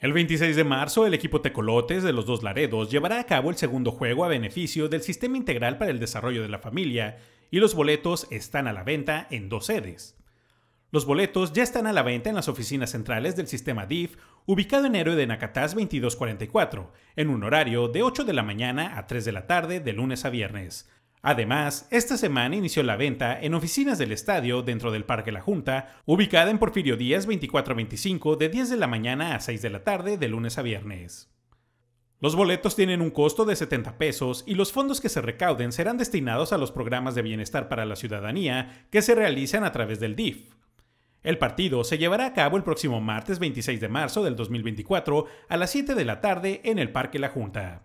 El 26 de marzo, el equipo Tecolotes de los dos Laredos llevará a cabo el segundo juego a beneficio del Sistema Integral para el Desarrollo de la Familia y los boletos están a la venta en dos sedes. Los boletos ya están a la venta en las oficinas centrales del sistema DIF, ubicado en Héroe de Nacatás 2244, en un horario de 8 de la mañana a 3 de la tarde de lunes a viernes, Además, esta semana inició la venta en oficinas del estadio dentro del Parque La Junta, ubicada en Porfirio Díaz 24-25, de 10 de la mañana a 6 de la tarde de lunes a viernes. Los boletos tienen un costo de 70 pesos y los fondos que se recauden serán destinados a los programas de bienestar para la ciudadanía que se realizan a través del DIF. El partido se llevará a cabo el próximo martes 26 de marzo del 2024 a las 7 de la tarde en el Parque La Junta.